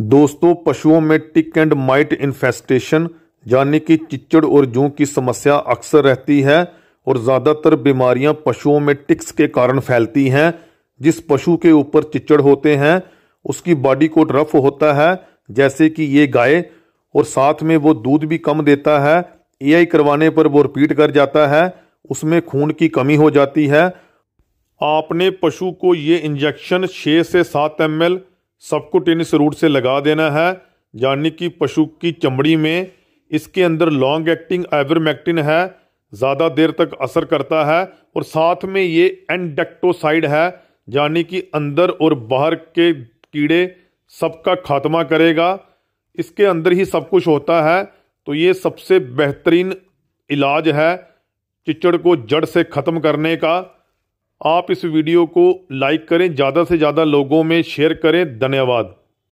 दोस्तों पशुओं में टिक एंड माइट इन्फेस्टेशन यानी कि चिचड़ और जू की समस्या अक्सर रहती है और ज़्यादातर बीमारियां पशुओं में टिक्स के कारण फैलती हैं जिस पशु के ऊपर चिचड़ होते हैं उसकी बॉडी कोट रफ होता है जैसे कि ये गाय और साथ में वो दूध भी कम देता है ए करवाने पर वो रिपीट कर जाता है उसमें खून की कमी हो जाती है आपने पशु को ये इंजेक्शन छः से सात एम सबको टेनिस रूट से लगा देना है यानी कि पशु की चमड़ी में इसके अंदर लॉन्ग एक्टिंग एवरमैक्टिन है ज़्यादा देर तक असर करता है और साथ में ये एंडेक्टोसाइड है यानी कि अंदर और बाहर के कीड़े सबका खात्मा करेगा इसके अंदर ही सब कुछ होता है तो ये सबसे बेहतरीन इलाज है चिचड़ को जड़ से ख़त्म करने का आप इस वीडियो को लाइक करें ज़्यादा से ज़्यादा लोगों में शेयर करें धन्यवाद